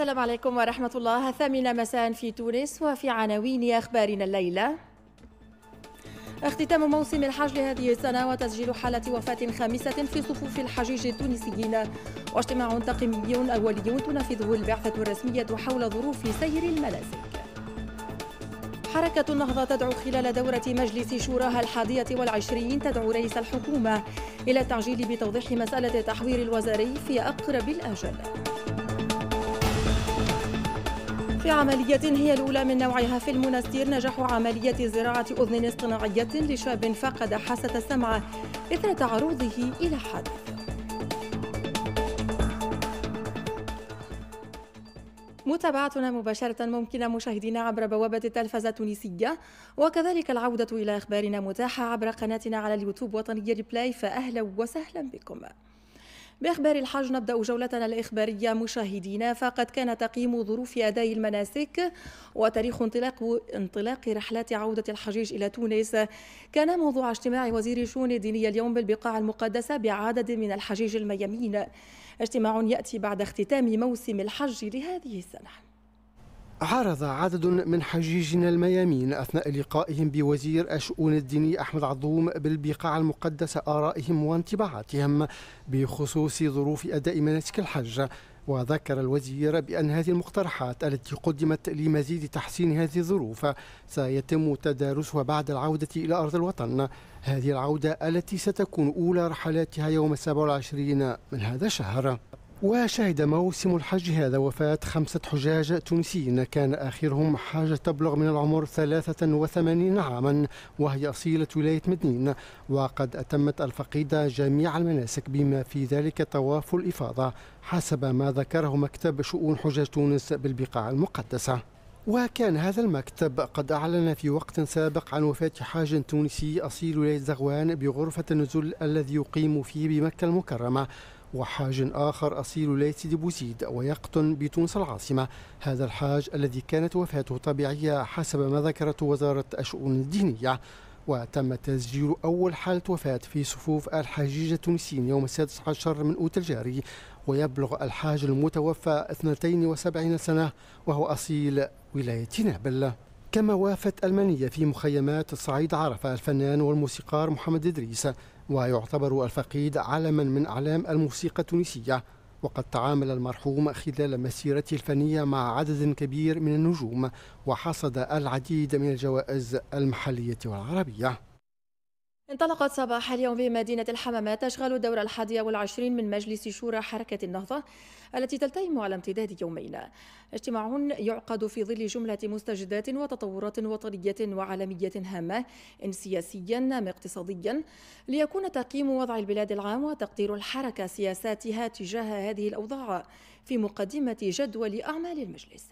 السلام عليكم ورحمة الله ثامنة مساء في تونس وفي عناوين أخبارنا الليلة اختتام موسم الحج لهذه السنة وتسجيل حالة وفاة خامسة في صفوف الحجيج التونسيين واجتماع تقييمي أولي تنفذه البعثة الرسمية حول ظروف سير المناسك حركة النهضة تدعو خلال دورة مجلس شوراها الحادية والعشرين تدعو رئيس الحكومة إلى التعجيل بتوضيح مسألة التحوير الوزاري في أقرب الأجل في عملية هي الأولى من نوعها في المنستير نجح عملية زراعة أذن اصطناعية لشاب فقد حاسة السمع إثر تعرضه إلى حادث متابعتنا مباشرة ممكنة مشاهدينا عبر بوابة التلفزة التونسية وكذلك العودة إلى أخبارنا متاحة عبر قناتنا على اليوتيوب وطنية ريبلاي فأهلا وسهلا بكم بإخبار الحاج نبدأ جولتنا الإخبارية مشاهدينا فقد كان تقييم ظروف أداء المناسك وتاريخ انطلاق انطلاق رحلات عودة الحجيج إلى تونس كان موضوع اجتماع وزير الشؤون الدينية اليوم بالبقاع المقدسة بعدد من الحجيج الميامين اجتماع يأتي بعد اختتام موسم الحج لهذه السنة عرض عدد من حجيجنا الميامين أثناء لقائهم بوزير الشؤون الدينية أحمد عظوم بالبقاع المقدسة آرائهم وانطباعاتهم بخصوص ظروف أداء مناسك الحج وذكر الوزير بأن هذه المقترحات التي قدمت لمزيد تحسين هذه الظروف سيتم تدارسها بعد العودة إلى أرض الوطن هذه العودة التي ستكون أولى رحلاتها يوم 27 من هذا الشهر وشهد موسم الحج هذا وفاة خمسة حجاج تونسيين كان آخرهم حاجة تبلغ من العمر 83 عاما وهي أصيلة ولاية مدنين وقد أتمت الفقيدة جميع المناسك بما في ذلك طواف الإفاضة حسب ما ذكره مكتب شؤون حجاج تونس بالبقاع المقدسة وكان هذا المكتب قد أعلن في وقت سابق عن وفاة حاج تونسي أصيل ولاية زغوان بغرفة النزل الذي يقيم فيه بمكة المكرمة وحاج آخر أصيل ولاية سيدي بوزيد ويقطن بتونس العاصمة هذا الحاج الذي كانت وفاته طبيعية حسب ما ذكرت وزارة الشؤون الدينية وتم تسجيل أول حالة وفاة في صفوف الحجيج التونسيين يوم 16 من أوت الجاري ويبلغ الحاج المتوفى 72 سنة وهو أصيل ولاية نابل كما وافت المنية في مخيمات صعيد عرفة الفنان والموسيقار محمد إدريس ويعتبر الفقيد علما من أعلام الموسيقى التونسية وقد تعامل المرحوم خلال مسيرته الفنية مع عدد كبير من النجوم وحصد العديد من الجوائز المحلية والعربية انطلقت صباح اليوم في مدينة الحمامات تشغل الدورة الحادية والعشرين من مجلس شورى حركة النهضة التي تلتئم على امتداد يومين اجتماع يعقد في ظل جملة مستجدات وتطورات وطنية وعالمية هامة إن سياسيا أم اقتصاديا ليكون تقييم وضع البلاد العام وتقدير الحركة سياساتها تجاه هذه الأوضاع في مقدمة جدول أعمال المجلس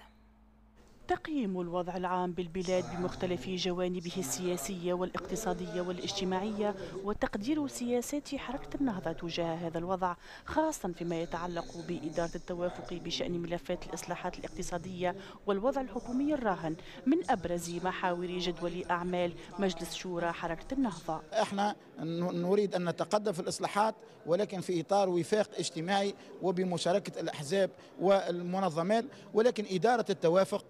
تقييم الوضع العام بالبلاد بمختلف جوانبه السياسية والاقتصادية والاجتماعية وتقدير سياسات حركة النهضة تجاه هذا الوضع خاصة فيما يتعلق بإدارة التوافق بشأن ملفات الإصلاحات الاقتصادية والوضع الحكومي الراهن من أبرز محاور جدول أعمال مجلس شورى حركة النهضة احنا نريد أن نتقدم في الإصلاحات ولكن في إطار وفاق اجتماعي وبمشاركة الأحزاب والمنظمات ولكن إدارة التوافق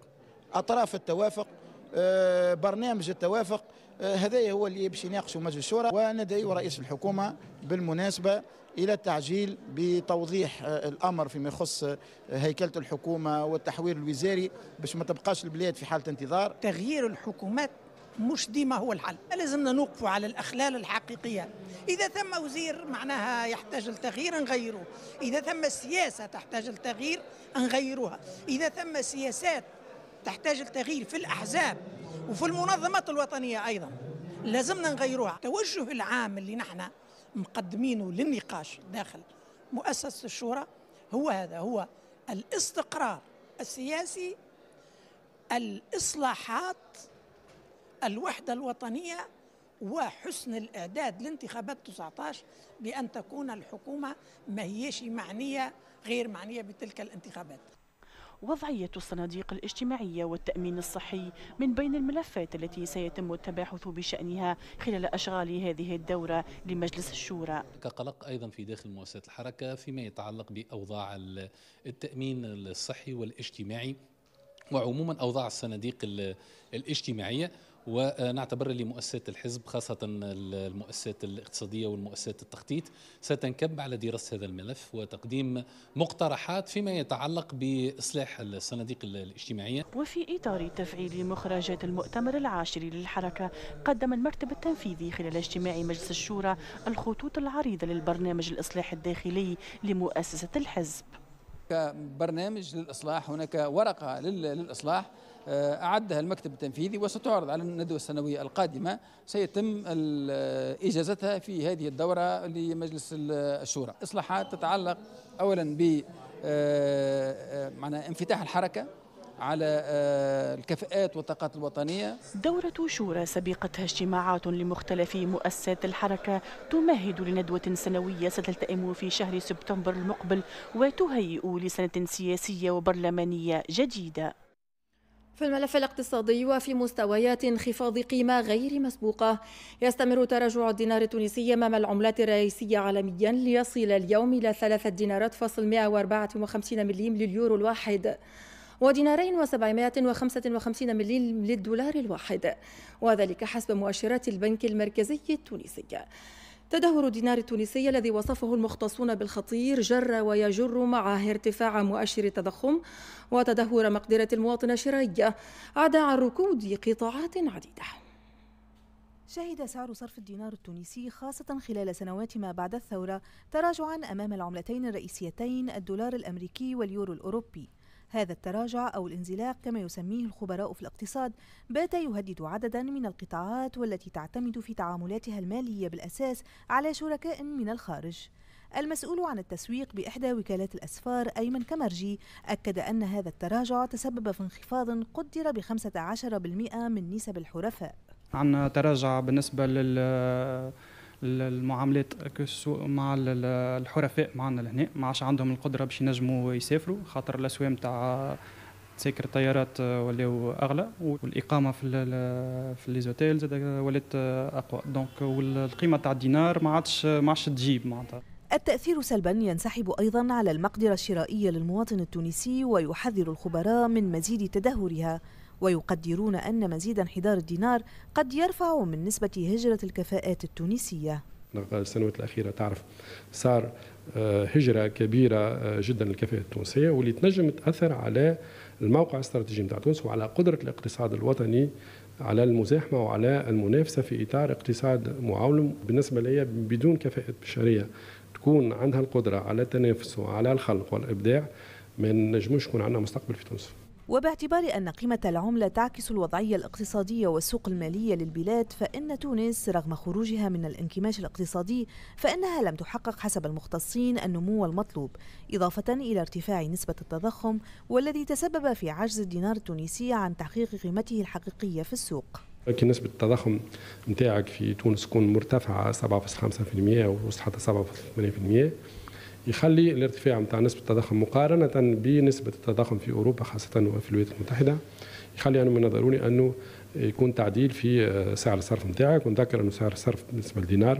اطراف التوافق آه، برنامج التوافق آه، هذا هو اللي يمشي يناقشه مجلس الشورى وندعي رئيس الحكومه بالمناسبه الى التعجيل بتوضيح آه، الامر فيما يخص هيكله الحكومه والتحوير الوزاري باش ما تبقاش البلاد في حاله انتظار تغيير الحكومات مش ديما هو الحل لازمنا نوقفوا على الأخلال الحقيقية إذا ثم وزير معناها يحتاج لتغيير نغيروه إذا ثم سياسة تحتاج لتغيير نغيروها إذا ثم سياسات تحتاج التغيير في الأحزاب وفي المنظمات الوطنية أيضا لازمنا نغيروها التوجه العام اللي نحن مقدمينه للنقاش داخل مؤسسة الشورى هو هذا هو الاستقرار السياسي الإصلاحات الوحدة الوطنية وحسن الإعداد لانتخابات 19 بأن تكون الحكومة ما هيش معنية غير معنية بتلك الانتخابات وضعية الصناديق الاجتماعية والتأمين الصحي من بين الملفات التي سيتم التباحث بشأنها خلال أشغال هذه الدورة لمجلس الشورى كقلق أيضا في داخل مؤسسات الحركة فيما يتعلق بأوضاع التأمين الصحي والاجتماعي وعموما أوضاع الصناديق الاجتماعية ونعتبر اللي مؤسسات الحزب خاصة المؤسسات الاقتصادية والمؤسسات التخطيط ستنكب على دراسة هذا الملف وتقديم مقترحات فيما يتعلق بإصلاح الصناديق الاجتماعية وفي إطار تفعيل مخرجات المؤتمر العاشر للحركة قدم المكتب التنفيذي خلال اجتماع مجلس الشورى الخطوط العريضة للبرنامج الإصلاح الداخلي لمؤسسة الحزب كبرنامج للإصلاح هناك ورقة للإصلاح آه، أعدها المكتب التنفيذي وستعرض على الندوة السنوية القادمة سيتم إجازتها في هذه الدورة لمجلس الشورى إصلاحات تتعلق أولا ب آه، آه، معنى انفتاح الحركة على الكفاءات والطاقات الوطنية دورة شورى سبقتها اجتماعات لمختلف مؤسسات الحركة تمهد لندوة سنوية ستلتئم في شهر سبتمبر المقبل وتهيئ لسنة سياسية وبرلمانية جديدة في الملف الاقتصادي وفي مستويات انخفاض قيمة غير مسبوقة يستمر تراجع الدينار التونسي أمام العملات الرئيسية عالميا ليصل اليوم إلى ثلاثة دينارات فاصل 154 مليم لليورو الواحد ودينارين و755 مليم للدولار الواحد وذلك حسب مؤشرات البنك المركزي التونسي تدهور الدينار التونسي الذي وصفه المختصون بالخطير جر ويجر معه ارتفاع مؤشر التضخم وتدهور مقدرة المواطن الشرائية عدا عن ركود قطاعات عديدة شهد سعر صرف الدينار التونسي خاصة خلال سنوات ما بعد الثورة تراجعا أمام العملتين الرئيسيتين الدولار الأمريكي واليورو الأوروبي هذا التراجع أو الانزلاق كما يسميه الخبراء في الاقتصاد بات يهدد عددا من القطاعات والتي تعتمد في تعاملاتها المالية بالأساس على شركاء من الخارج المسؤول عن التسويق بإحدى وكالات الأسفار أيمن كمرجي أكد أن هذا التراجع تسبب في انخفاض قدر ب 15% من نسب الحرفاء عندنا تراجع بالنسبة لل المعاملات مع الحرفاء معنا لهنا ما عادش عندهم القدره باش ينجموا يسافروا خاطر الاسواق تاع تسكر الطيارات ولاو اغلى والاقامه في في لي زوتيل زاد ولات اقوى دونك والقيمه تاع الدينار ما عادش ما عادش تجيب معناتها التأثير سلبا ينسحب أيضا على المقدرة الشرائية للمواطن التونسي ويحذر الخبراء من مزيد تدهورها ويقدرون أن مزيد انحدار الدينار قد يرفع من نسبة هجرة الكفاءات التونسية السنوات الأخيرة تعرف صار آه، هجرة كبيرة آه، جدا للكفاءة التونسية واللي تنجم تأثر على الموقع الاستراتيجي نتاع تونس وعلى قدرة الاقتصاد الوطني على المزاحمة وعلى المنافسة في إطار اقتصاد معولم بالنسبة لي بدون كفاءة بشرية تكون عندها القدرة على التنافس وعلى الخلق والإبداع ما نجموش يكون عندنا مستقبل في تونس وباعتبار أن قيمة العملة تعكس الوضعية الاقتصادية والسوق المالية للبلاد فإن تونس رغم خروجها من الانكماش الاقتصادي فإنها لم تحقق حسب المختصين النمو المطلوب إضافة إلى ارتفاع نسبة التضخم والذي تسبب في عجز الدينار التونسي عن تحقيق قيمته الحقيقية في السوق كي نسبة التضخم نتاعك في تونس تكون مرتفعة 7.5% ووصلت حتى 7.8% يخلي الارتفاع نتاع نسبه التضخم مقارنه بنسبه التضخم في اوروبا خاصه وفي الولايات المتحده يخلي انه من الضروري انه يكون تعديل في آه، سعر الصرف نتاعك ونذكر انه سعر الصرف بالنسبه للدينار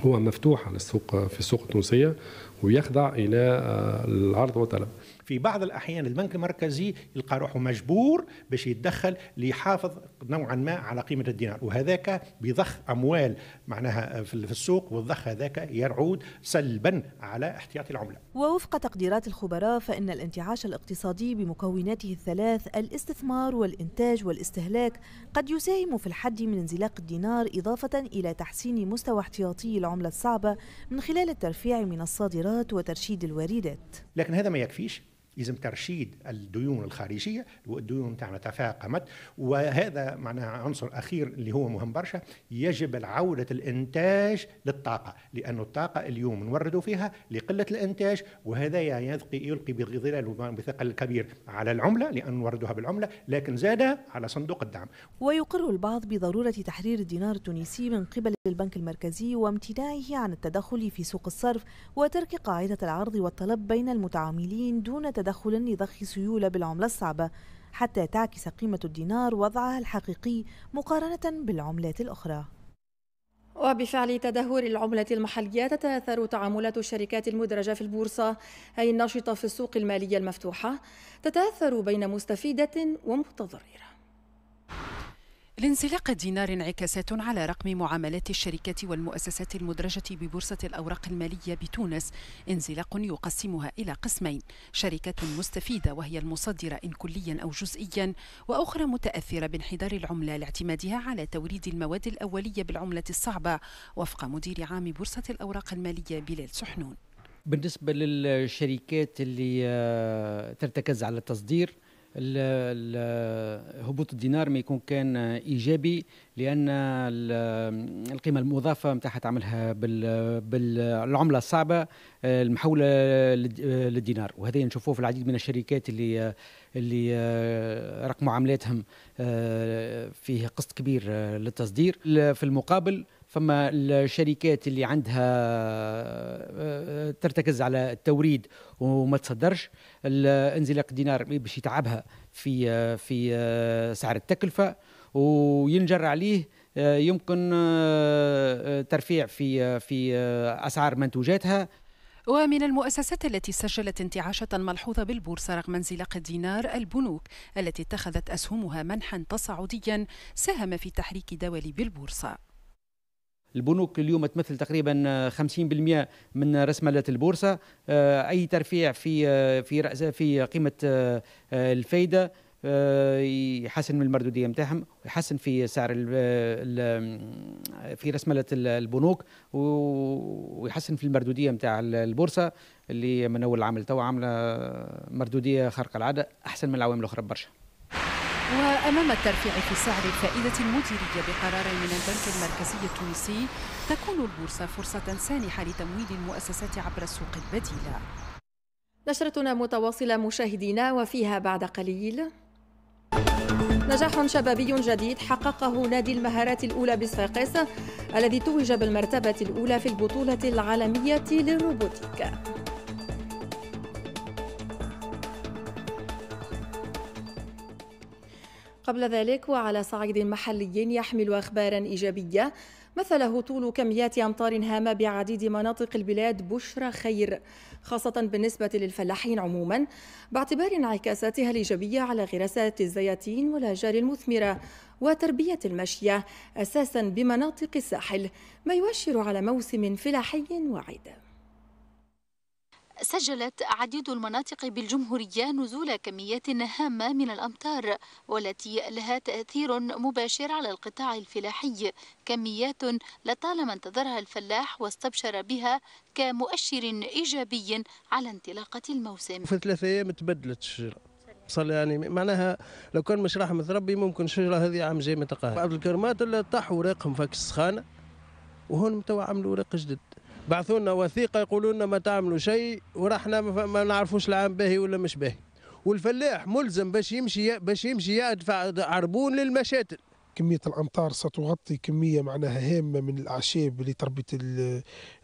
هو مفتوح على السوق في السوق التونسيه ويخضع الى آه، العرض والطلب في بعض الأحيان البنك المركزي يلقى روحه مجبور باش يتدخل ليحافظ نوعا ما على قيمة الدينار وهذاك بضخ أموال معناها في السوق والضخ هذاك يعود سلبا على احتياطي العملة ووفق تقديرات الخبراء فإن الانتعاش الاقتصادي بمكوناته الثلاث الاستثمار والإنتاج والاستهلاك قد يساهم في الحد من انزلاق الدينار إضافة إلى تحسين مستوى احتياطي العملة الصعبة من خلال الترفيع من الصادرات وترشيد الواردات لكن هذا ما يكفيش لازم ترشيد الديون الخارجيه والديون تاعنا تفاقمت وهذا معناها عنصر اخير اللي هو مهم برشا يجب عوده الانتاج للطاقه لانه الطاقه اليوم نوردوا فيها لقله الانتاج وهذا يلقي يلقي بظلاله بثقل كبير على العمله لان نوردها بالعمله لكن زاد على صندوق الدعم ويقر البعض بضروره تحرير الدينار التونسي من قبل البنك المركزي وامتناعه عن التدخل في سوق الصرف وترك قاعده العرض والطلب بين المتعاملين دون تدخل تدخل يضخي سيولة بالعملة الصعبة حتى تعكس قيمة الدينار وضعها الحقيقي مقارنة بالعملات الأخرى وبفعل تدهور العملة المحلية تتأثر تعاملات الشركات المدرجة في البورصة أي الناشطة في السوق المالية المفتوحة تتأثر بين مستفيدة ومتضررة لانزلاق الدينار انعكاسات على رقم معاملات الشركات والمؤسسات المدرجة ببورصة الأوراق المالية بتونس انزلاق يقسمها إلى قسمين شركات مستفيدة وهي المصدرة إن كليا أو جزئيا وأخرى متأثرة بانحدار العملة لاعتمادها على توريد المواد الأولية بالعملة الصعبة وفق مدير عام بورصة الأوراق المالية بلال سحنون بالنسبة للشركات اللي آه، ترتكز على التصدير هبوط الدينار ما يكون كان ايجابي لان القيمه المضافه نتاعها تعملها بالعمله الصعبه المحوله للدينار وهذا نشوفوه في العديد من الشركات اللي اللي رقموا عملاتهم آه، فيه قسط كبير للتصدير في المقابل فما الشركات اللي عندها ترتكز على التوريد وما تصدرش انزلاق الدينار باش يتعبها في في سعر التكلفه وينجر عليه يمكن ترفيع في في اسعار منتوجاتها ومن المؤسسات التي سجلت انتعاشة ملحوظة بالبورصة رغم انزلاق الدينار البنوك التي اتخذت أسهمها منحا تصاعديا ساهم في تحريك دواليب البورصة البنوك اليوم تمثل تقريبا 50% آه، من رسمله البورصه آه، اي ترفيع في آه، في رأس في قيمه الفائده يحسن من المردوديه نتاعهم ويحسن في سعر في رسمله البنوك ويحسن في المردوديه نتاع البورصه اللي من اول العام تو عامله مردوديه خارقه العاده احسن من العوامل الاخرى برشا وأمام الترفيع في سعر الفائدة المديرية بقرار من البنك المركزي التونسي تكون البورصة فرصة سانحة لتمويل المؤسسات عبر السوق البديلة نشرتنا متواصلة مشاهدينا وفيها بعد قليل نجاح شبابي جديد حققه نادي المهارات الأولى بصفاقس الذي توج بالمرتبة الأولى في البطولة العالمية للروبوتيك قبل ذلك وعلى صعيد محلي يحمل أخبارا إيجابية مثله طول كميات أمطار هامة بعديد مناطق البلاد بشرى خير خاصة بالنسبة للفلاحين عموما باعتبار انعكاساتها الإيجابية على غراسات الزياتين والأشجار المثمرة وتربية المشية أساسا بمناطق الساحل ما يؤشر على موسم فلاحي واعد سجلت عديد المناطق بالجمهورية نزول كميات هامة من الأمطار والتي لها تأثير مباشر على القطاع الفلاحي كميات لطالما انتظرها الفلاح واستبشر بها كمؤشر إيجابي على انطلاقة الموسم في ثلاثة أيام تبدلت الشجرة صار يعني معناها لو كان مش رحمة ربي ممكن الشجرة هذه عام جاي ما تقاها عبد الكرمات طاحوا اوراقهم فك السخانة وهون متوا عملوا اوراق جديد بعثوا لنا وثيقه يقولوا لنا ما تعملوا شيء ورحنا ما نعرفوش العام باهي ولا مش باهي والفلاح ملزم باش يمشي باش يمشي يدفع عربون للمشاتل كمية الأمطار ستغطي كمية معناها هامة من الأعشاب لتربية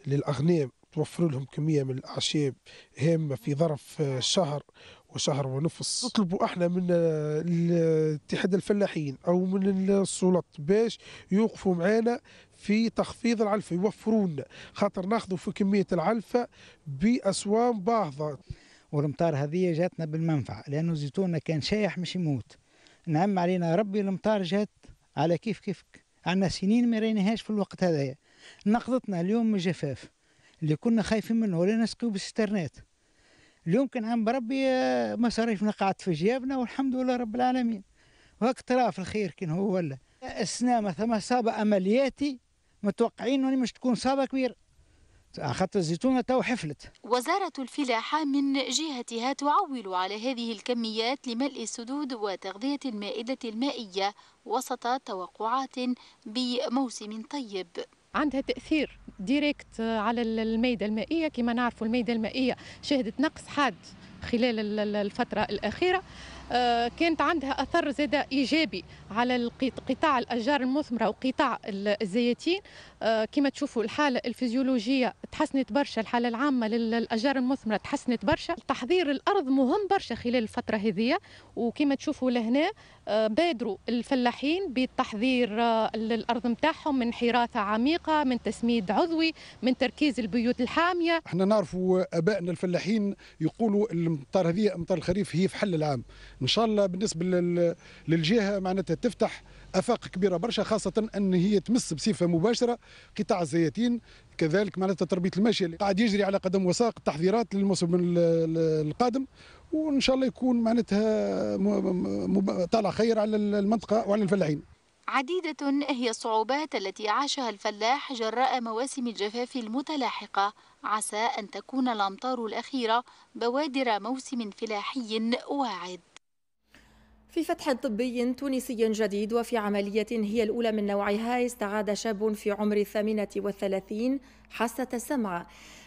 للأغنام توفر لهم كمية من الأعشاب هامة في ظرف شهر وشهر ونفس نطلبوا احنا من اتحاد الفلاحين او من السلطات باش يوقفوا معانا في تخفيض العلفة يوفرون خاطر ناخذوا في كميه العلفة باسوام باهظه والمطار هذه جاتنا بالمنفعه لانه زيتوننا كان شايح مش يموت نعم علينا ربي المطار جات على كيف كيفك عندنا سنين ما ريناهاش في الوقت هذايا نقضتنا اليوم من الجفاف اللي كنا خايفين منه ولا نسقيو بالسترنات اليوم كان عم بربي آه، مصاريفنا قعدت في جيابنا والحمد لله رب العالمين في الخير كان هو ولا السنة ما ثم صاب أملياتي متوقعين انه مش تكون صابه كبيره خاطر الزيتونه تو حفلت وزارة الفلاحة من جهتها تعول على هذه الكميات لملء السدود وتغذية المائدة المائية وسط توقعات بموسم طيب عندها تأثير ديريكت على الميدة المائية كما نعرف الميدة المائية شهدت نقص حاد خلال الفترة الأخيرة آه، كانت عندها اثر زاد ايجابي على قطاع الاشجار المثمره وقطاع الزيتين آه، كما تشوفوا الحاله الفيزيولوجيه تحسنت برشا الحاله العامه للاشجار المثمره تحسنت برشا تحضير الارض مهم برشا خلال الفتره هذه وكما تشوفوا لهنا آه، بادروا الفلاحين بتحضير آه، الارض نتاعهم من حراثه عميقه من تسميد عضوي من تركيز البيوت الحاميه احنا نعرفوا ابائنا الفلاحين يقولوا المطار هذه أمطار الخريف هي في حل العام ان شاء الله بالنسبه للجهه معناتها تفتح افاق كبيره برشا خاصه ان هي تمس بصفه مباشره قطاع الزياتين كذلك معناتها تربيه الماشيه اللي قاعد يجري على قدم وساق التحضيرات للموسم القادم وان شاء الله يكون معناتها طالع خير على المنطقه وعلى الفلاحين عديدة هي الصعوبات التي عاشها الفلاح جراء مواسم الجفاف المتلاحقة عسى أن تكون الأمطار الأخيرة بوادر موسم فلاحي واعد في فتح طبي تونسي جديد وفي عملية هي الأولى من نوعها استعاد شاب في عمر الثامنة والثلاثين حاسة السمع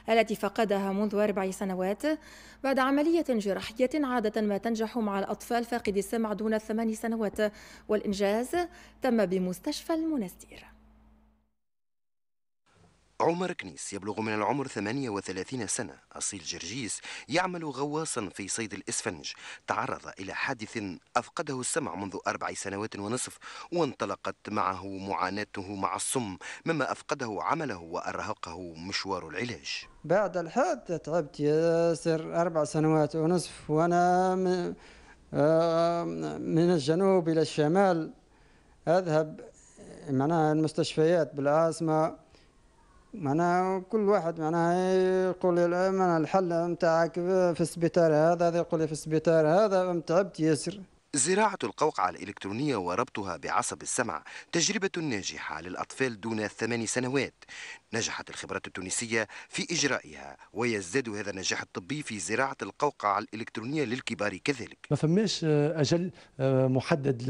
التي فقدها منذ أربع سنوات بعد عملية جراحية عادة ما تنجح مع الأطفال فاقد السمع دون الثمان سنوات والإنجاز تم بمستشفى المنستير عمر كنيس يبلغ من العمر 38 سنة أصيل جرجيس يعمل غواصا في صيد الإسفنج تعرض إلى حادث أفقده السمع منذ أربع سنوات ونصف وانطلقت معه معاناته مع الصم مما أفقده عمله وأرهقه مشوار العلاج بعد الحادث تعبت ياسر أربع سنوات ونصف وأنا آه، من الجنوب إلى الشمال أذهب معناها المستشفيات بالعاصمة معناها كل واحد معناها يقول أنا الحل نتاعك في السبيطار هذا هذا يقول في السبيطار هذا تعبت ياسر زراعة القوقعة الإلكترونية وربطها بعصب السمع تجربة ناجحة للأطفال دون الثمان سنوات نجحت الخبرات التونسية في إجرائها ويزداد هذا النجاح الطبي في زراعة القوقعة الإلكترونية للكبار كذلك ما فماش آه، أجل آه، محدد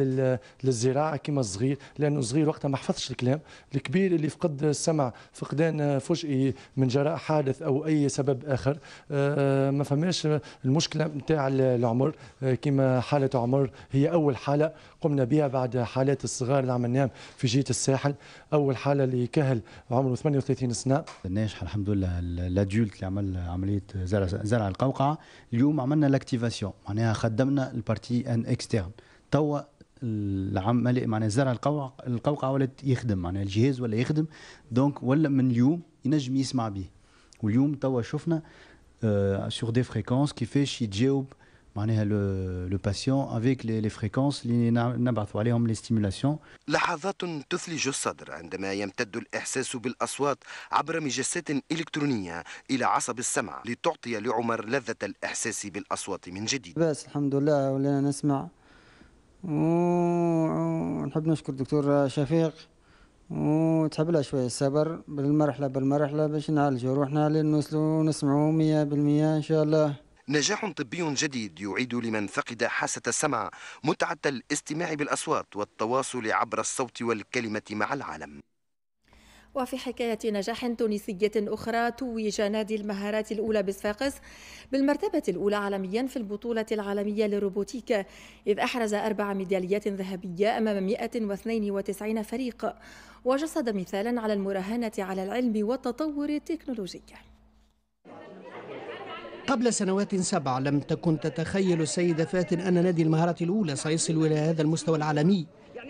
للزراعة كما الصغير لأنه الصغير وقتها ما حفظش الكلام الكبير اللي فقد السمع فقدان فجئي من جراء حادث أو أي سبب آخر آه، ما فماش المشكلة نتاع العمر كما حالة عمر هي أول حالة قمنا بها بعد حالات الصغار نعم، اللي عملناهم في جهه الساحل اول حاله لكهل عمره 38 سنه ناجحه الحمد لله الادولت اللي عمل عمليه زرع زرع القوقعه اليوم عملنا لاكتيفاسيون معناها خدمنا البارتي ان اكسترن توا العمل معناها زرع القوقعه ولا يخدم معناها الجهاز ولا يخدم دونك ولا من اليوم ينجم يسمع به واليوم توا شفنا سور دي فريكونس كيفاش يتجاوب معناها لو لو باسيون افيك لي فريكونس اللي نبعثوا عليهم لي ستيمولاسيون لحظات تثلج الصدر عندما يمتد الاحساس بالاصوات عبر مجسات الكترونيه الى عصب السمع لتعطي لعمر لذه الاحساس بالاصوات من جديد بس الحمد لله ولينا نسمع ونحب نشكر الدكتور شفيق وتحب لها شوية الصبر بالمرحلة بالمرحلة باش نعالجوا روحنا لنوصلوا نسمعوا 100% إن شاء الله نجاح طبي جديد يعيد لمن فقد حاسة السمع متعة الاستماع بالأصوات والتواصل عبر الصوت والكلمة مع العالم وفي حكاية نجاح تونسية أخرى توج نادي المهارات الأولى بصفاقس بالمرتبة الأولى عالميا في البطولة العالمية للروبوتيك إذ أحرز أربع ميداليات ذهبية أمام 192 فريق وجسد مثالا على المراهنة على العلم والتطور التكنولوجي قبل سنوات سبع لم تكن تتخيل السيدة فاتن أن نادي المهارة الأولى سيصل إلى هذا المستوى العالمي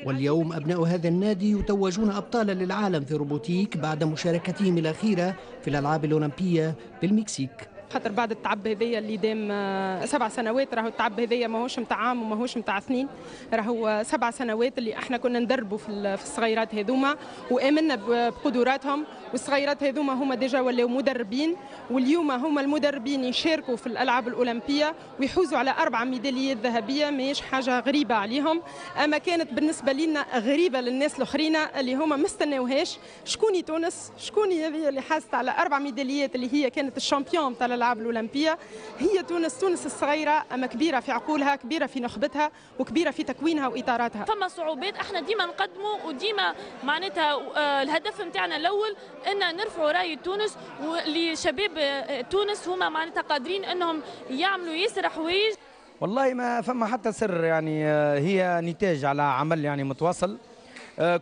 واليوم أبناء هذا النادي يتوجون أبطالا للعالم في روبوتيك بعد مشاركتهم الأخيرة في الألعاب الأولمبية بالمكسيك خاطر بعد التعب هذايا اللي دام آه، سبع سنوات راهو التعب هذايا ماهوش نتاع عام وماهوش نتاع سنين راهو آه، سبع سنوات اللي احنا كنا ندربوا في الصغيرات هذوما وامنا بقدراتهم والصغيرات هذوما هما ديجا ولاو مدربين واليوم هما المدربين يشاركوا في الالعاب الاولمبيه ويحوزوا على اربع ميداليات ذهبيه ماهيش حاجه غريبه عليهم اما كانت بالنسبه لنا غريبه للناس الاخرين اللي هما ما استناوهاش شكون تونس شكون هذه اللي حازت على اربع ميداليات اللي هي كانت الشامبيون تاع الالعاب الاولمبيه هي تونس تونس الصغيره اما كبيره في عقولها كبيره في نخبتها وكبيره في تكوينها واطاراتها فما صعوبات احنا ديما نقدموا وديما معناتها آه، الهدف نتاعنا الاول ان نرفعوا راي تونس لشباب آه، تونس هما معناتها قادرين انهم يعملوا ياسر حوايج والله ما فما حتى سر يعني آه، هي نتاج على عمل يعني متواصل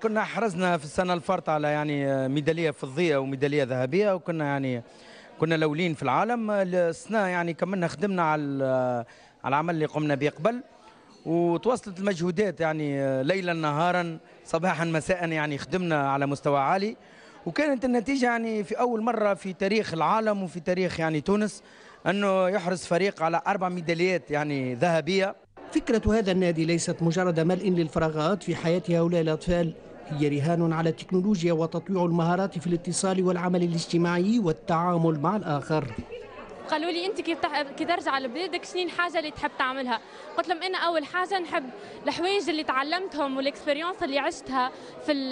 كنا حرزنا في السنه الفارطه على يعني ميداليه فضيه وميداليه ذهبيه وكنا يعني كنا الاولين في العالم السنه يعني كملنا خدمنا على على العمل اللي قمنا به قبل وتواصلت المجهودات يعني ليلا نهارا صباحا مساء يعني خدمنا على مستوى عالي وكانت النتيجه يعني في اول مره في تاريخ العالم وفي تاريخ يعني تونس انه يحرز فريق على اربع ميداليات يعني ذهبيه فكره هذا النادي ليست مجرد ملء للفراغات في حياه هؤلاء الاطفال هي رهان على التكنولوجيا وتطويع المهارات في الاتصال والعمل الاجتماعي والتعامل مع الآخر قالوا لي انت كيف كي ترجع لبلادك شنين حاجه اللي تحب تعملها قلت لهم انا اول حاجه نحب الحوايج اللي تعلمتهم والاكسبيريونس اللي عشتها في الـ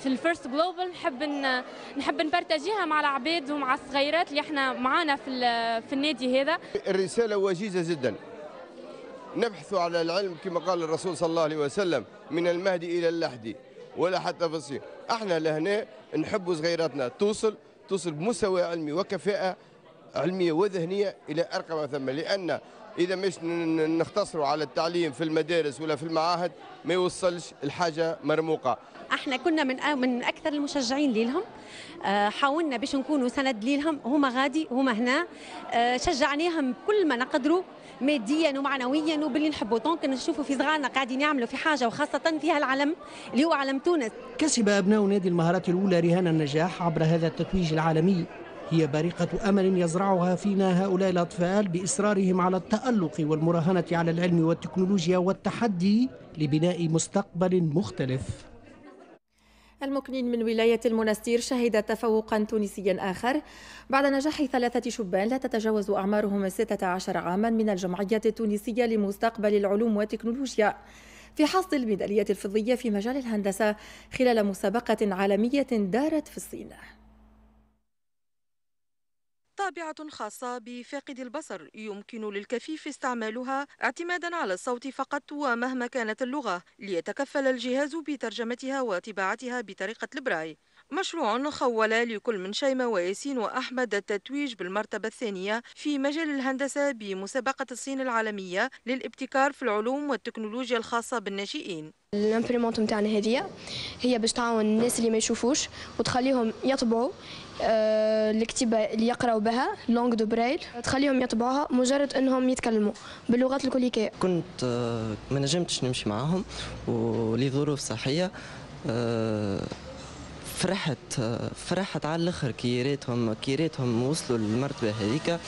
في الفيرست جلوبال نحب ن... نحب نبارتاجيها مع العباد ومع الصغيرات اللي احنا معانا في في النادي هذا الرساله وجيزه جدا نبحث على العلم كما قال الرسول صلى الله عليه وسلم من المهدي الى اللحدي ولا حتى في الصين احنا لهنا نحب صغيراتنا توصل توصل بمستوى علمي وكفاءه علميه وذهنيه الى ارقى ما ثم لان اذا مش نختصروا على التعليم في المدارس ولا في المعاهد ما يوصلش الحاجه مرموقه احنا كنا من من اكثر المشجعين ليهم آه، حاولنا باش نكونوا سند ليهم هما غادي هما هنا آه، شجعناهم كل ما نقدروا ماديا ومعنويا وباللي نحبوا دونك نشوفوا في صغارنا قاعدين يعملوا في حاجه وخاصه فيها العلم اللي هو علم تونس كسب ابناء نادي المهارات الاولى رهان النجاح عبر هذا التتويج العالمي هي بريقة أمل يزرعها فينا هؤلاء الأطفال بإصرارهم على التألق والمراهنة على العلم والتكنولوجيا والتحدي لبناء مستقبل مختلف المقنين من ولاية المنستير شهد تفوقا تونسيا آخر بعد نجاح ثلاثة شبان لا تتجاوز أعمارهم 16 عاما من الجمعية التونسية لمستقبل العلوم والتكنولوجيا في حصد الميدالية الفضية في مجال الهندسة خلال مسابقة عالمية دارت في الصين طابعة خاصة بفاقد البصر يمكن للكفيف استعمالها اعتمادا على الصوت فقط ومهما كانت اللغة ليتكفل الجهاز بترجمتها وطباعتها بطريقة البراي مشروع خول لكل من شيماء وياسين وأحمد التتويج بالمرتبة الثانية في مجال الهندسة بمسابقة الصين العالمية للابتكار في العلوم والتكنولوجيا الخاصة بالناشئين الامبريمونت نتاعنا هذه هي باش تعاون الناس اللي ما يشوفوش وتخليهم يطبعوا الكتيبه اللي يقراو بها لونغ دو برايل تخليهم يطبعوها مجرد انهم يتكلموا باللغات الكليكيه كنت آه، ما نجمتش نمشي معاهم ولظروف صحيه آه، فرحت فرحت على الاخر كي ريتهم كي ريتهم وصلوا للمرتبه هذيك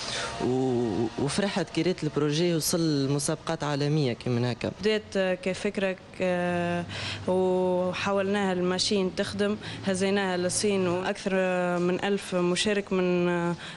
وفرحت كي ريت البروجي وصل لمسابقات عالميه كيما هكا بدات كفكره آه، وحاولناها الماشين تخدم هزيناها للصين وأكثر من ألف مشارك من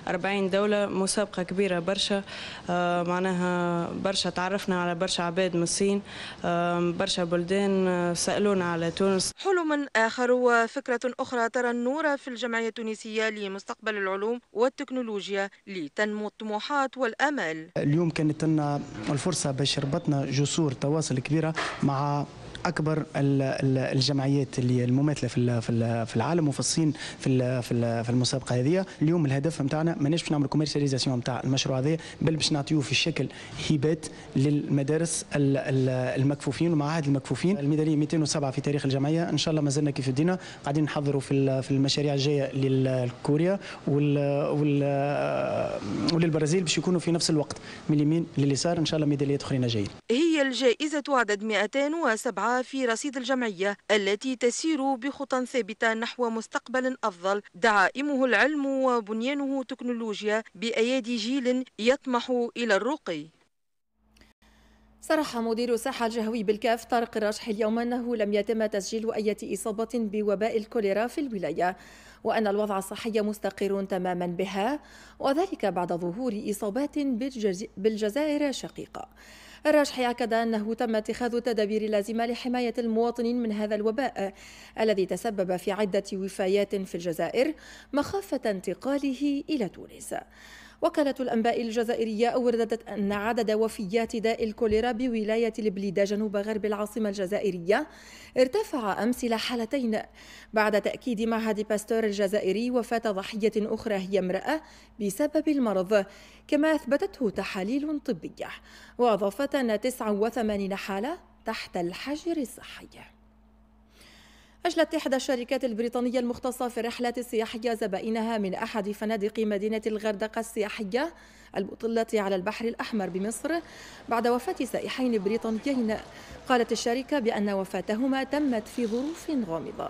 40 دولة مسابقة كبيرة برشا آه، معناها برشا تعرفنا على برشا عباد من الصين آه، برشا بلدان سألونا على تونس حلم آخر وفكرة أخرى ترى النور في الجمعية التونسية لمستقبل العلوم والتكنولوجيا لتنمو الطموحات والأمل اليوم كانت لنا الفرصة باش ربطنا جسور تواصل كبيرة مع اكبر الجمعيات اللي المماثله في في العالم وفي الصين في في المسابقه هذه اليوم الهدف نتاعنا ماناش باش نعمل كوميرسياليزاسيون نتاع المشروع هذا بل باش نعطيوه في شكل هبات للمدارس المكفوفين ومعاهد المكفوفين الميداليه 207 في تاريخ الجمعيه ان شاء الله ما زلنا كيف دينا قاعدين نحضروا في في المشاريع الجايه لكوريا وال وال وللبرازيل باش يكونوا في نفس الوقت من اليمين لليسار ان شاء الله ميداليات اخرين جايين هي الجائزه عدد 207 في رصيد الجمعية التي تسير بخطى ثابتة نحو مستقبل أفضل دعائمه العلم وبنيانه تكنولوجيا بأيادي جيل يطمح إلى الرقي صرح مدير الصحة الجهوي بالكاف طارق الراجحي اليوم أنه لم يتم تسجيل أي إصابة بوباء الكوليرا في الولاية وأن الوضع الصحي مستقر تماما بها وذلك بعد ظهور إصابات بالجزائر شقيقة الراجح أكد أنه تم اتخاذ التدابير اللازمة لحماية المواطنين من هذا الوباء الذي تسبب في عدة وفيات في الجزائر مخافة انتقاله إلى تونس وكالة الأنباء الجزائرية أوردت أن عدد وفيات داء الكوليرا بولاية البليدة جنوب غرب العاصمة الجزائرية ارتفع أمس إلى حالتين بعد تأكيد معهد باستور الجزائري وفاة ضحية أخرى هي امرأة بسبب المرض كما أثبتته تحاليل طبية وأضافت أن 89 حالة تحت الحجر الصحي أجلت إحدى الشركات البريطانية المختصة في الرحلات السياحية زبائنها من أحد فنادق مدينة الغردقة السياحية المطلة على البحر الأحمر بمصر بعد وفاة سائحين بريطانيين قالت الشركة بأن وفاتهما تمت في ظروف غامضة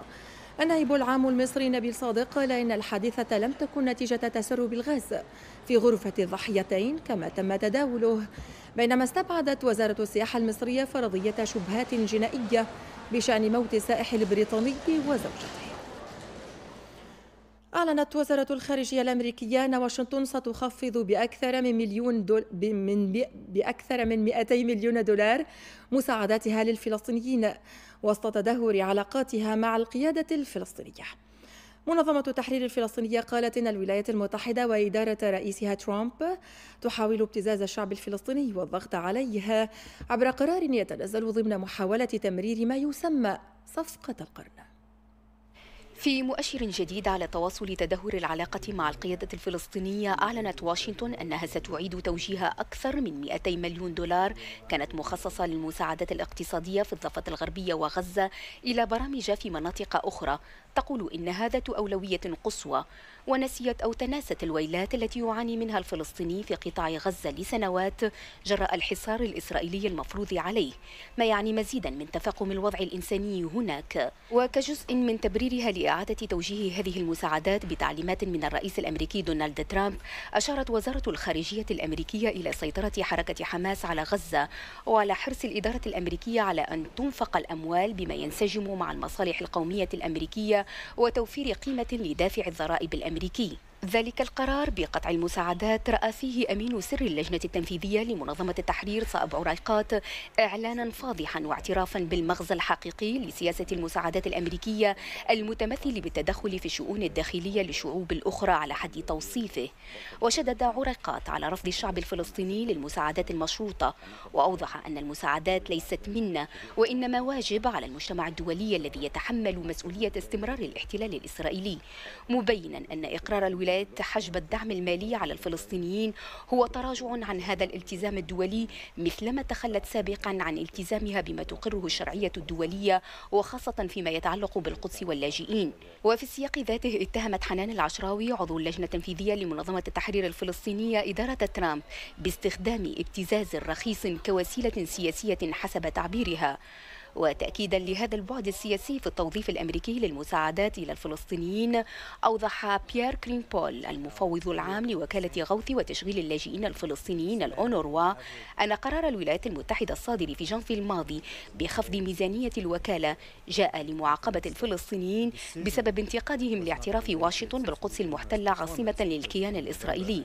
النائب العام المصري نبيل صادق قال إن الحادثة لم تكن نتيجة تسرب الغاز في غرفة الضحيتين كما تم تداوله بينما استبعدت وزارة السياحة المصرية فرضية شبهات جنائية بشأن موت السائح البريطاني وزوجته أعلنت وزارة الخارجية الأمريكية أن واشنطن ستخفض بأكثر من مليون دول من بأكثر من 200 مليون دولار مساعداتها للفلسطينيين وسط تدهور علاقاتها مع القيادة الفلسطينية منظمة التحرير الفلسطينية قالت إن الولايات المتحدة وإدارة رئيسها ترامب تحاول ابتزاز الشعب الفلسطيني والضغط عليها عبر قرار يتنزل ضمن محاولة تمرير ما يسمى صفقة القرن في مؤشر جديد على تواصل تدهور العلاقة مع القيادة الفلسطينية أعلنت واشنطن أنها ستعيد توجيه أكثر من 200 مليون دولار كانت مخصصة للمساعدات الاقتصادية في الضفة الغربية وغزة إلى برامج في مناطق أخرى تقول إن هذا أولوية قصوى ونسيت أو تناست الويلات التي يعاني منها الفلسطيني في قطاع غزة لسنوات جراء الحصار الإسرائيلي المفروض عليه ما يعني مزيدا من تفاقم الوضع الإنساني هناك وكجزء من تبريرها لإعادة توجيه هذه المساعدات بتعليمات من الرئيس الأمريكي دونالد ترامب أشارت وزارة الخارجية الأمريكية إلى سيطرة حركة حماس على غزة وعلى حرص الإدارة الأمريكية على أن تنفق الأموال بما ينسجم مع المصالح القومية الأمريكية وتوفير قيمة لدافع الضرائب الأمريكية Emily ذلك القرار بقطع المساعدات رأى فيه أمين سر اللجنة التنفيذية لمنظمة التحرير صائب عريقات إعلانا فاضحا واعترافا بالمغزى الحقيقي لسياسة المساعدات الأمريكية المتمثل بالتدخل في الشؤون الداخلية للشعوب الأخرى على حد توصيفه وشدد عريقات على رفض الشعب الفلسطيني للمساعدات المشروطة وأوضح أن المساعدات ليست منا وإنما واجب على المجتمع الدولي الذي يتحمل مسؤولية استمرار الاحتلال الإسرائيلي مبينا أن إقرار الولايات الولايات حجب الدعم المالي على الفلسطينيين هو تراجع عن هذا الالتزام الدولي مثلما تخلت سابقا عن التزامها بما تقره الشرعية الدولية وخاصة فيما يتعلق بالقدس واللاجئين وفي السياق ذاته اتهمت حنان العشراوي عضو اللجنة التنفيذية لمنظمة التحرير الفلسطينية إدارة ترامب باستخدام ابتزاز رخيص كوسيلة سياسية حسب تعبيرها وتأكيدا لهذا البعد السياسي في التوظيف الأمريكي للمساعدات إلى الفلسطينيين أوضح بيير كريمبول المفوض العام لوكالة غوث وتشغيل اللاجئين الفلسطينيين الأونروا أن قرار الولايات المتحدة الصادر في جانفي الماضي بخفض ميزانية الوكالة جاء لمعاقبة الفلسطينيين بسبب انتقادهم لاعتراف واشنطن بالقدس المحتلة عاصمة للكيان الإسرائيلي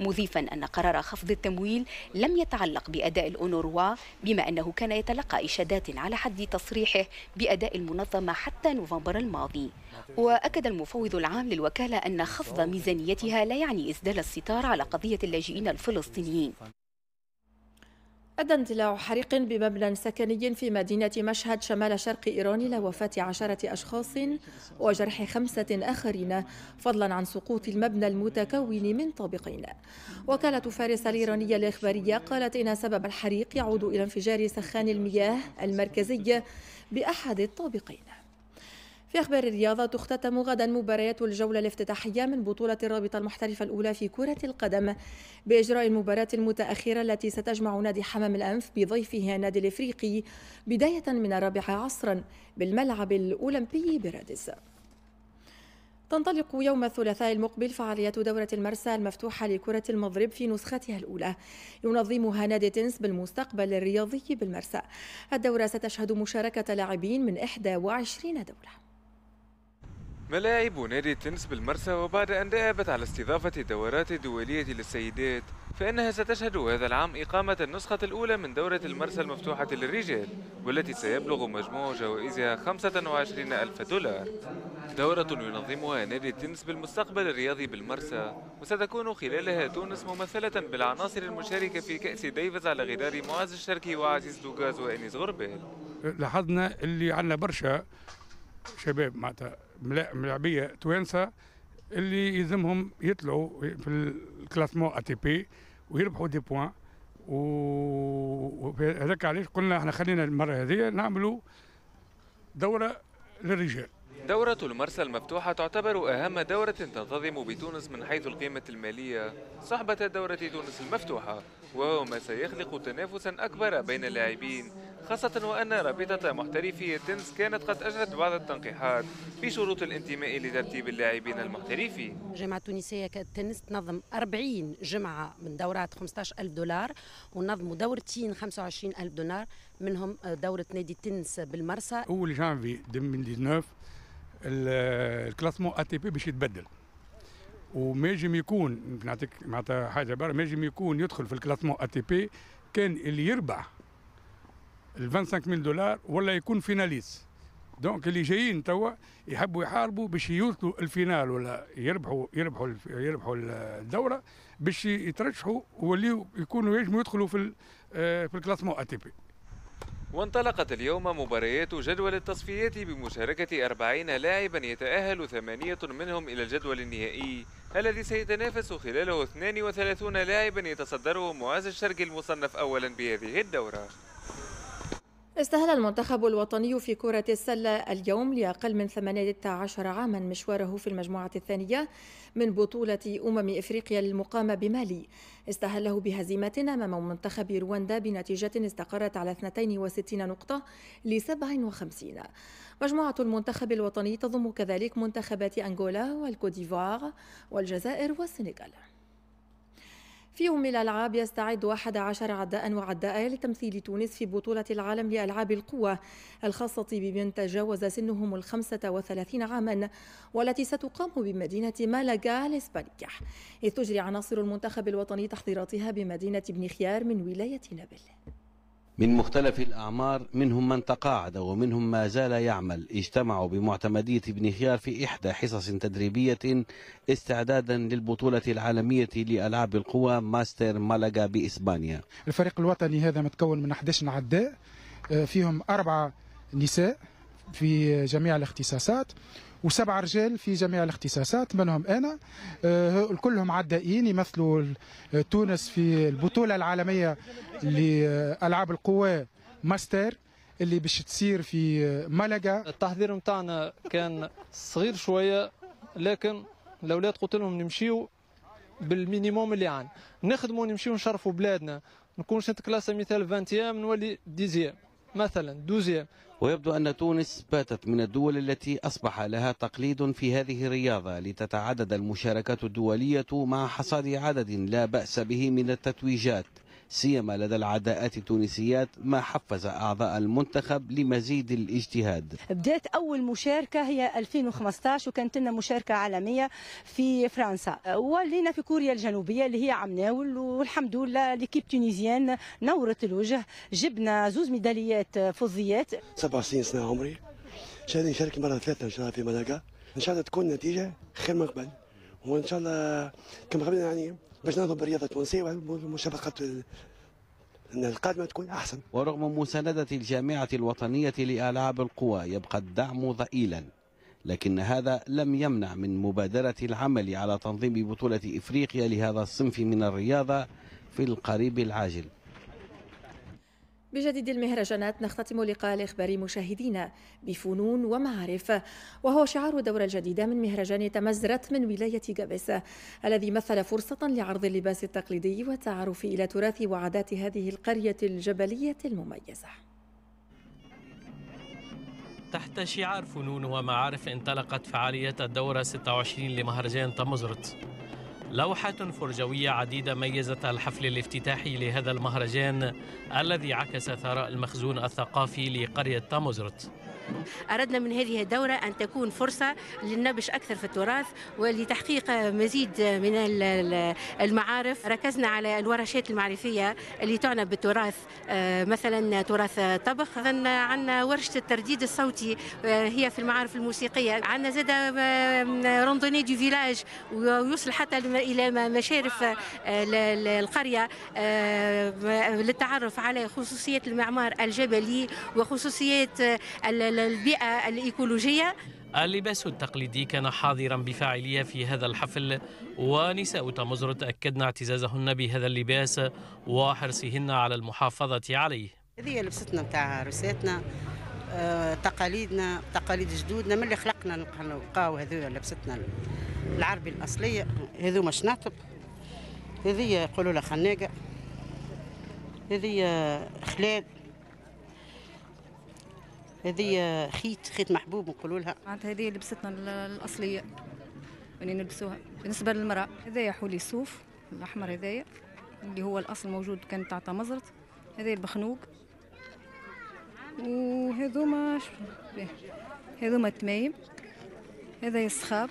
مضيفا أن قرار خفض التمويل لم يتعلق بأداء الأونروا بما أنه كان يتلقى إشادات على لحد تصريحه بأداء المنظمة حتى نوفمبر الماضي وأكد المفوض العام للوكالة أن خفض ميزانيتها لا يعني إسدال الستار على قضية اللاجئين الفلسطينيين أدى اندلاع حريق بمبنى سكني في مدينة مشهد شمال شرق إيران إلى وفاة عشرة أشخاص وجرح خمسة آخرين فضلا عن سقوط المبنى المتكون من طابقين وكالة فارس الإيرانية الإخبارية قالت إن سبب الحريق يعود إلى انفجار سخان المياه المركزي بأحد الطابقين في أخبار الرياضة تختتم غدا مباريات الجولة الافتتاحية من بطولة الرابطة المحترفة الأولى في كرة القدم بإجراء المباراة المتأخرة التي ستجمع نادي حمام الأنف بضيفه النادي الإفريقي بداية من الرابعة عصرا بالملعب الأولمبي برادس تنطلق يوم الثلاثاء المقبل فعاليات دورة المرسى المفتوحة لكرة المضرب في نسختها الأولى ينظمها نادي تنس بالمستقبل الرياضي بالمرسى الدورة ستشهد مشاركة لاعبين من 21 دولة ملاعب نادي التنس بالمرسى وبعد أن دأبت على استضافة دورات دولية للسيدات فإنها ستشهد هذا العام إقامة النسخة الأولى من دورة المرسى المفتوحة للرجال والتي سيبلغ مجموع جوائزها 25 ألف دولار دورة ينظمها نادي التنس بالمستقبل الرياضي بالمرسى وستكون خلالها تونس ممثلة بالعناصر المشاركة في كأس ديفز على غدار معاذ الشركي وعزيز دوغاز وإنيس غربال لاحظنا اللي عندنا برشا شباب معناتها ملاعبيه توانسه اللي يلزمهم يطلعوا في الكلاسمون تي بي ويربحوا دي بوان وهذاك علاش قلنا احنا خلينا المره هذه نعملوا دوره للرجال دورة المرسى المفتوحة تعتبر أهم دورة تنتظم بتونس من حيث القيمة المالية صحبة دورة تونس المفتوحة وهو ما سيخلق تنافسا أكبر بين اللاعبين خاصة وأن رابطة محترفي تنس كانت قد أجرت بعض التنقيحات في شروط الانتماء لترتيب اللاعبين المحترفين الجامعة التونسية التنس تنظم 40 جمعة من دورات 15000 دولار ونظموا دورتين 25000 دولار منهم دورة نادي التنس بالمرسى أول جانفي 2019 الكلاسمون أتي بي باش يتبدل وما يجم يكون نعطيك معناتها حاجه برا ما يجم يكون يدخل في الكلاسمون اتي بي كان اللي يربح ال 25000 دولار ولا يكون فيناليس دونك اللي جايين توا يحبوا يحاربوا باش يوصلوا الفينال ولا يربحوا يربحوا يربحوا الدوره باش يترشحوا ويوليوا يكونوا يجموا يدخلوا في آه، في الكلاسمون اي تي بي وانطلقت اليوم مباريات جدول التصفيات بمشاركة 40 لاعبا يتأهل ثمانية منهم إلى الجدول النهائي الذي سيتنافس خلاله 32 لاعبا يتصدره معاذ الشرقي المصنف أولا بهذه الدورة استهل المنتخب الوطني في كرة السلة اليوم لأقل من 18 عاما مشواره في المجموعة الثانية من بطولة أمم إفريقيا المقامة بمالي استهله بهزيمة أمام منتخب رواندا بنتيجة استقرت على 62 نقطة ل 57 مجموعة المنتخب الوطني تضم كذلك منتخبات أنغولا والكوديفوار والجزائر والسنغال في يوم الألعاب يستعد 11 عداء وعداء لتمثيل تونس في بطولة العالم لألعاب القوة الخاصة بمن تجاوز سنهم الخمسة وثلاثين عاما والتي ستقام بمدينة مالاغا الإسبانية إذ تجري عناصر المنتخب الوطني تحضيراتها بمدينة بن خيار من ولاية نابل من مختلف الأعمار منهم من تقاعد ومنهم ما زال يعمل اجتمعوا بمعتمدية ابن خيار في إحدى حصص تدريبية استعدادا للبطولة العالمية لألعاب القوى ماستر مالاغا بإسبانيا الفريق الوطني هذا متكون من 11 عداء آه، فيهم أربعة نساء في جميع الاختصاصات وسبع رجال في جميع الاختصاصات منهم أنا آه، كلهم عدائين يمثلوا آه، تونس في البطولة العالمية لألعاب القوى ماستر اللي باش تصير في آه، ملقا التحضير نتاعنا كان صغير شويه لكن الاولاد قلت لهم نمشيو بالمينيموم اللي عندنا نخدموا نمشيو نشرفوا بلادنا نكونش نتكلاسا مثال 20 نولي 10 مثلا دوزيام ويبدو أن تونس باتت من الدول التي أصبح لها تقليد في هذه الرياضة لتتعدد المشاركات الدولية مع حصاد عدد لا بأس به من التتويجات سيما لدى العداءات التونسيات ما حفز أعضاء المنتخب لمزيد الاجتهاد بدأت أول مشاركة هي 2015 وكانت لنا مشاركة عالمية في فرنسا ولينا في كوريا الجنوبية اللي هي عمناول والحمد لله ليكيب تونيزيان نورت الوجه جبنا زوز ميداليات فضيات سنين سنة عمري إن نشارك مرة ثلاثة إن شاء الله في ملاقا إن شاء الله تكون نتيجة خير من قبل وإن شاء الله كما قبل يعني باش ننظم بالرياضه التونسيه والمسابقات القادمة تكون أحسن ورغم مساندة الجامعة الوطنية لألعاب القوى يبقى الدعم ضئيلا لكن هذا لم يمنع من مبادرة العمل على تنظيم بطولة إفريقيا لهذا الصنف من الرياضة في القريب العاجل بجديد المهرجانات نختتم لقاء الإخباري مشاهدينا بفنون ومعارف وهو شعار الدورة الجديدة من مهرجان تمزرت من ولاية جابس الذي مثل فرصة لعرض اللباس التقليدي والتعرف إلى تراث وعادات هذه القرية الجبلية المميزة تحت شعار فنون ومعارف انطلقت فعالية الدورة 26 لمهرجان تمزرت لوحة فرجوية عديدة ميزت الحفل الافتتاحي لهذا المهرجان الذي عكس ثراء المخزون الثقافي لقرية تاموزرت أردنا من هذه الدورة أن تكون فرصة للنبش أكثر في التراث ولتحقيق مزيد من المعارف ركزنا على الورشات المعرفية اللي تعنى بالتراث آه، مثلا تراث طبخ عندنا ورشة الترديد الصوتي آه، هي في المعارف الموسيقية عندنا زادة آه، روندوني دي فيلاج ويوصل حتى إلى مشارف القرية للتعرف على خصوصيات المعمار الجبلي وخصوصيات للبيئة البيئة الإيكولوجية اللباس التقليدي كان حاضرا بفاعلية في هذا الحفل ونساء تمزرت تأكدن اعتزازهن بهذا اللباس وحرصهن على المحافظة عليه هذه لبستنا نتاع عروساتنا آه، تقاليدنا تقاليد جدودنا من اللي خلقنا نلقاو هذو لبستنا العربي الأصلية هذو ناطب هذه يقولوا لها خناقة هذه خلال هذه خيط خيط محبوب نقولوا لها معناتها هذه لبستنا الاصليه اللي يعني نلبسوها بالنسبه للمراه هذا حولي الصوف الاحمر هذايا اللي هو الاصل موجود كان تاع مزرط هذا البخنوق وهذوما هذوما التمايم هذا الصخاب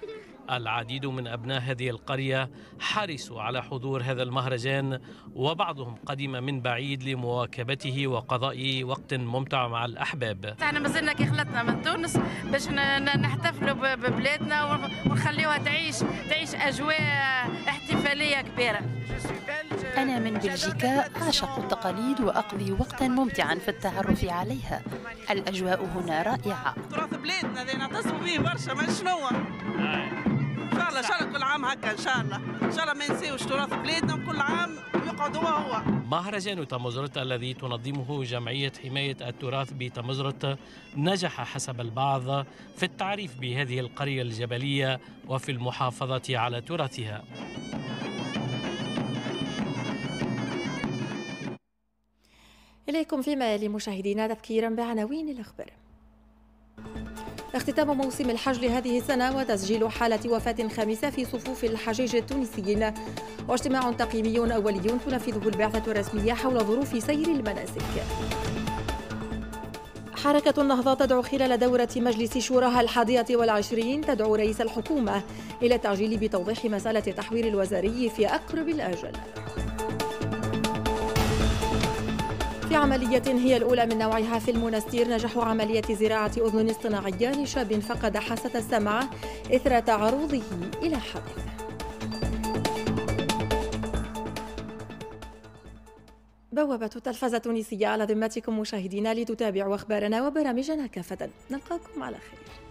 العديد من أبناء هذه القرية حرصوا على حضور هذا المهرجان وبعضهم قدم من بعيد لمواكبته وقضاء وقت ممتع مع الأحباب احنا مازلنا كي خلطنا من تونس باش نحتفلوا ببلادنا ونخليوها تعيش تعيش أجواء احتفالية كبيرة أنا من بلجيكا أعشق التقاليد وأقضي وقتا ممتعا في التعرف عليها الأجواء هنا رائعة تراث بلادنا تصموا به برشا ما شنو شاء الله ان شاء الله كل عام هكا ان شاء الله ان شاء الله ما ينسيوش تراث بلادنا وكل عام يقعد هو هو مهرجان تمزرت الذي تنظمه جمعية حماية التراث بتمزرت نجح حسب البعض في التعريف بهذه القرية الجبلية وفي المحافظة على تراثها إليكم فيما يلي مشاهدينا تذكيرا بعناوين الأخبار اختتام موسم الحج لهذه السنة وتسجيل حالة وفاة خامسة في صفوف الحجيج التونسيين واجتماع تقييمي أولي تنفذه البعثة الرسمية حول ظروف سير المناسك حركة النهضة تدعو خلال دورة مجلس شوراها الحادية والعشرين تدعو رئيس الحكومة إلى التعجيل بتوضيح مسألة تحوير الوزاري في أقرب الأجل عملية هي الأولى من نوعها في المنستير نجحوا عملية زراعة أذن اصطناعية لشاب فقد حاسة السمع إثر تعرضه إلى حادث بوابة التلفزة التونسية على ذمتكم مشاهدينا لتتابعوا أخبارنا وبرامجنا كافة نلقاكم على خير